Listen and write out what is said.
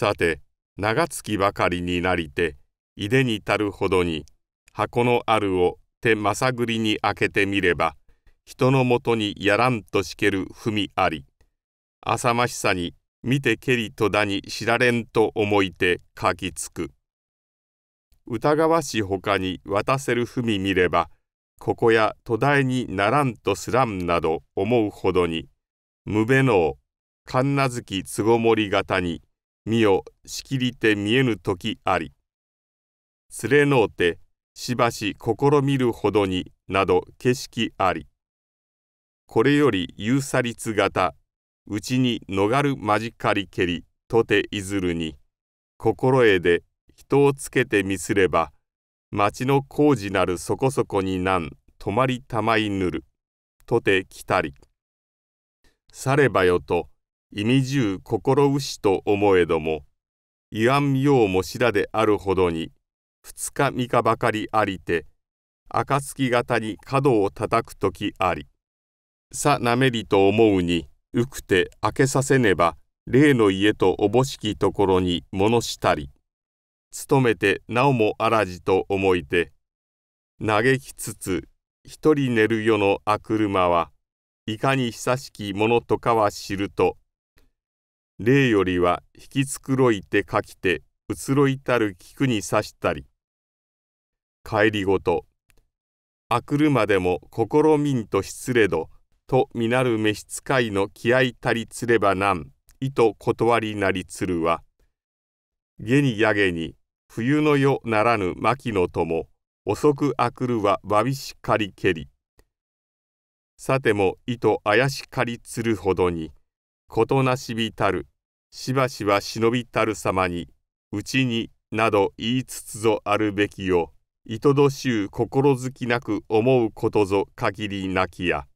さて長月ばかりになりていでに足るほどに箱のあるを手まさぐりに開けてみれば人のもとにやらんとしける踏みあり浅ましさに見てけりとだに知られんと思いて書きつく疑わしほかに渡せる踏み見ればここや途絶えにならんとすらんなど思うほどに無べの神無月つごもり型に見よしきりて見えぬ時あり。連れのうてしばし試みるほどになど景色あり。これより有差率型、うちに逃るまじかりけりとていずるに、心得で人をつけてみすれば、町の工事なるそこそこになん止まりたまいぬる、とて来たり。さればよと、意味う心しと思えども、いわんようもしらであるほどに、二日三日ばかりありて、暁型に角をたたくときあり。さなめりと思うに、うくて開けさせねば、例の家とおぼしきところに物したり。勤めてなおもあらじと思いて、嘆きつつ、一人寝る世のあくるまは、いかに久しきものとかは知ると霊よりは引き繕いてかきて移ろいたる菊に刺したり帰りごとあくるまでも心みんと失礼どとみなる召使いの気合たりつればなんいと断りなりつるは下にやげに冬の夜ならぬ牧のも遅くあくるはわびしかりけりさてもいと怪しかりつるほどに。ことなしびたる、しばしば忍びたる様に、うちに、など言いつつぞあるべきよ、いとどしゅう心づきなく思うことぞ限りなきや。